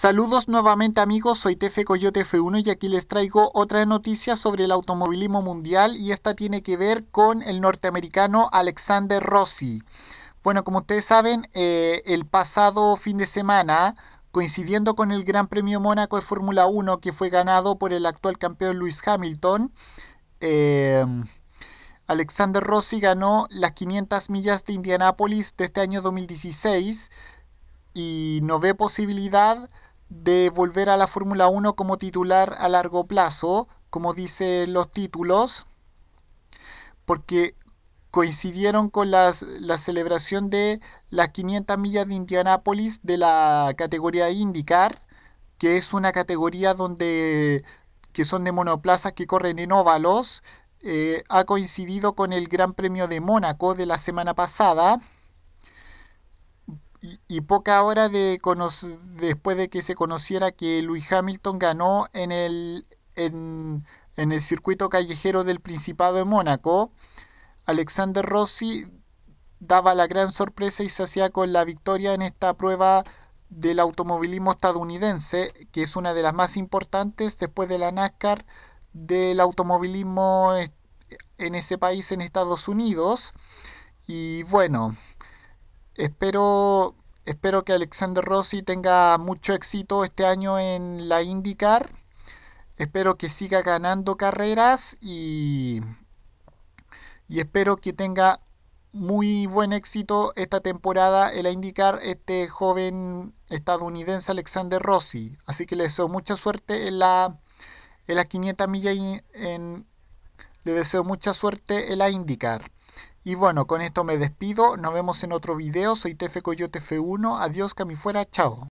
Saludos nuevamente amigos, soy Tefe Coyote F1 y aquí les traigo otra noticia sobre el automovilismo mundial y esta tiene que ver con el norteamericano Alexander Rossi. Bueno, como ustedes saben, eh, el pasado fin de semana, coincidiendo con el Gran Premio Mónaco de Fórmula 1 que fue ganado por el actual campeón Lewis Hamilton, em, Alexander Rossi ganó las 500 millas de Indianápolis de este año 2016 y no ve posibilidad de volver a la Fórmula 1 como titular a largo plazo, como dicen los títulos, porque coincidieron con las, la celebración de las 500 millas de Indianápolis de la categoría IndyCar, que es una categoría donde que son de monoplazas que corren en óvalos, eh, ha coincidido con el Gran Premio de Mónaco de la semana pasada y poca hora de después de que se conociera que Lewis Hamilton ganó en el, en, en el circuito callejero del Principado de Mónaco, Alexander Rossi daba la gran sorpresa y se hacía con la victoria en esta prueba del automovilismo estadounidense, que es una de las más importantes después de la NASCAR del automovilismo en ese país, en Estados Unidos. Y bueno, espero Espero que Alexander Rossi tenga mucho éxito este año en la IndyCar. Espero que siga ganando carreras y, y espero que tenga muy buen éxito esta temporada en la IndyCar este joven estadounidense Alexander Rossi. Así que le deseo mucha suerte en la en 500 millas en, le deseo mucha suerte en la IndyCar. Y bueno, con esto me despido. Nos vemos en otro video. Soy Tefe Coyote F1. Adiós, fuera, Chao.